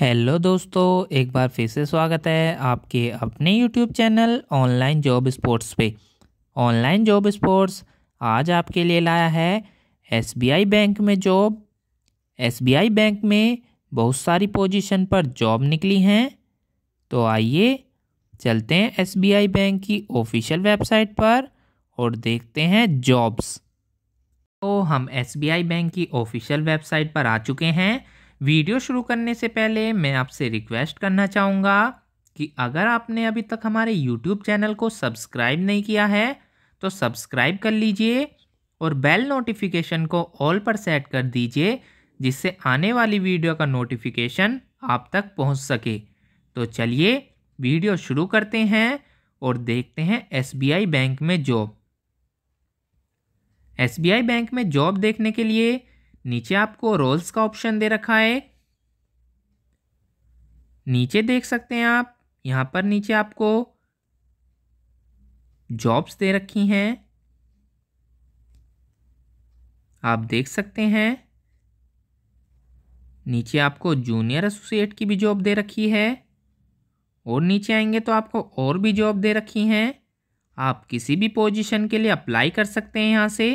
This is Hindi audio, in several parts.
हेलो दोस्तों एक बार फिर से स्वागत है आपके अपने YouTube channel online job sports पे ऑनलाइन जॉब स्पोर्ट्स आज आपके लिए लाया है एसबीआई बैंक में जॉब एसबीआई बैंक में बहुत सारी पोजीशन पर जॉब निकली हैं तो आइए चलते हैं एसबीआई बैंक की ऑफिशियल वेबसाइट पर और देखते हैं जॉब्स तो हम एस बैंक की ऑफिशियल वेबसाइट पर आ चुके हैं वीडियो शुरू करने से पहले मैं आपसे रिक्वेस्ट करना चाहूँगा कि अगर आपने अभी तक हमारे यूट्यूब चैनल को सब्सक्राइब नहीं किया है तो सब्सक्राइब कर लीजिए और बेल नोटिफिकेशन को ऑल पर सेट कर दीजिए जिससे आने वाली वीडियो का नोटिफिकेशन आप तक पहुंच सके तो चलिए वीडियो शुरू करते हैं और देखते हैं एसबीआई बैंक में जॉब एसबीआई बैंक में जॉब देखने के लिए नीचे आपको रोल्स का ऑप्शन दे रखा है नीचे देख सकते हैं आप यहाँ पर नीचे आपको जॉब्स दे रखी हैं आप देख सकते हैं नीचे आपको जूनियर एसोसिएट की भी जॉब दे रखी है और नीचे आएंगे तो आपको और भी जॉब दे रखी हैं आप किसी भी पोजीशन के लिए अप्लाई कर सकते हैं यहाँ से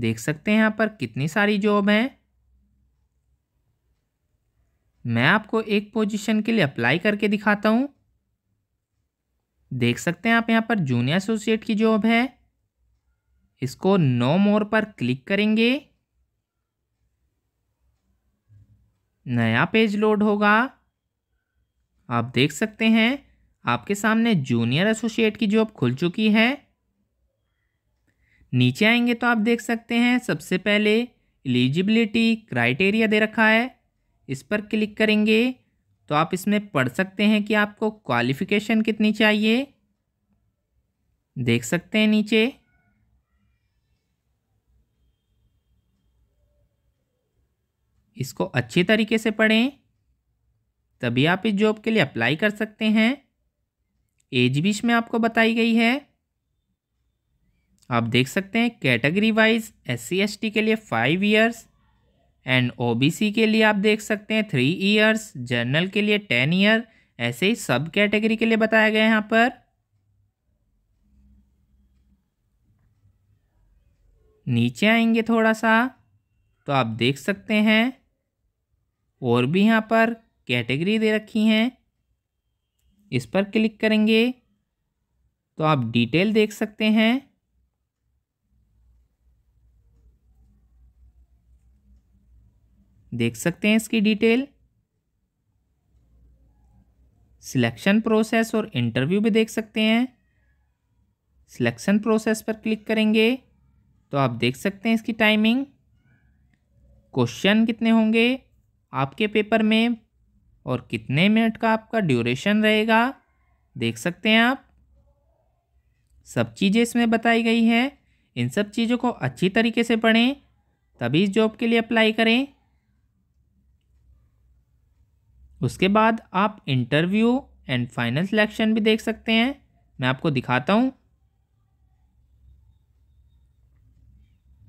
देख सकते हैं यहाँ पर कितनी सारी जॉब हैं मैं आपको एक पोजीशन के लिए अप्लाई करके दिखाता हूँ देख सकते हैं आप यहाँ पर जूनियर एसोसिएट की जॉब है इसको नो मोर पर क्लिक करेंगे नया पेज लोड होगा आप देख सकते हैं आपके सामने जूनियर एसोसिएट की जॉब खुल चुकी है नीचे आएंगे तो आप देख सकते हैं सबसे पहले एलिजिबिलिटी क्राइटेरिया दे रखा है इस पर क्लिक करेंगे तो आप इसमें पढ़ सकते हैं कि आपको क्वालिफ़िकेशन कितनी चाहिए देख सकते हैं नीचे इसको अच्छे तरीके से पढ़ें तभी आप इस जॉब के लिए अप्लाई कर सकते हैं एज भी इसमें आपको बताई गई है आप देख सकते हैं कैटेगरी वाइज एस सी के लिए फाइव ईयर्स एंड ओबीसी के लिए आप देख सकते हैं थ्री ईयर्स जनरल के लिए टेन ईयर ऐसे ही सब कैटेगरी के लिए बताया गया है यहाँ पर नीचे आएंगे थोड़ा सा तो आप देख सकते हैं और भी यहाँ पर कैटेगरी दे रखी हैं इस पर क्लिक करेंगे तो आप डिटेल देख सकते हैं देख सकते हैं इसकी डिटेल सिलेक्शन प्रोसेस और इंटरव्यू भी देख सकते हैं सिलेक्शन प्रोसेस पर क्लिक करेंगे तो आप देख सकते हैं इसकी टाइमिंग क्वेश्चन कितने होंगे आपके पेपर में और कितने मिनट का आपका ड्यूरेशन रहेगा देख सकते हैं आप सब चीज़ें इसमें बताई गई हैं इन सब चीज़ों को अच्छी तरीके से पढ़ें तभी इस जॉब के लिए अप्लाई करें उसके बाद आप इंटरव्यू एंड फाइनल सिलेक्शन भी देख सकते हैं मैं आपको दिखाता हूँ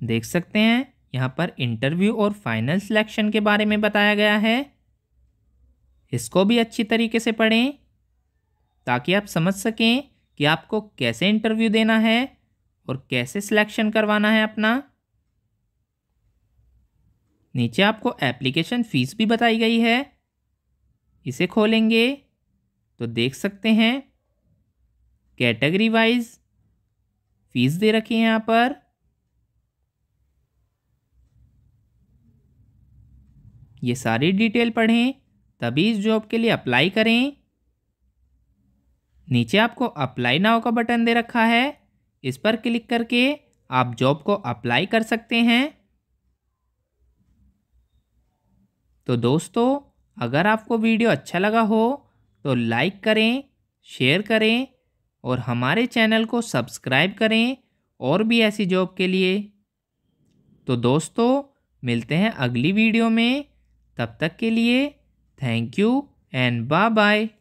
देख सकते हैं यहाँ पर इंटरव्यू और फाइनल सिलेक्शन के बारे में बताया गया है इसको भी अच्छी तरीके से पढ़ें ताकि आप समझ सकें कि आपको कैसे इंटरव्यू देना है और कैसे सिलेक्शन करवाना है अपना नीचे आपको एप्लीकेशन फ़ीस भी बताई गई है इसे खोलेंगे तो देख सकते हैं कैटेगरी वाइज फीस दे रखी है यहाँ पर ये सारी डिटेल पढ़ें तभी इस जॉब के लिए अप्लाई करें नीचे आपको अप्लाई नाव का बटन दे रखा है इस पर क्लिक करके आप जॉब को अप्लाई कर सकते हैं तो दोस्तों अगर आपको वीडियो अच्छा लगा हो तो लाइक करें शेयर करें और हमारे चैनल को सब्सक्राइब करें और भी ऐसी जॉब के लिए तो दोस्तों मिलते हैं अगली वीडियो में तब तक के लिए thank you and bye bye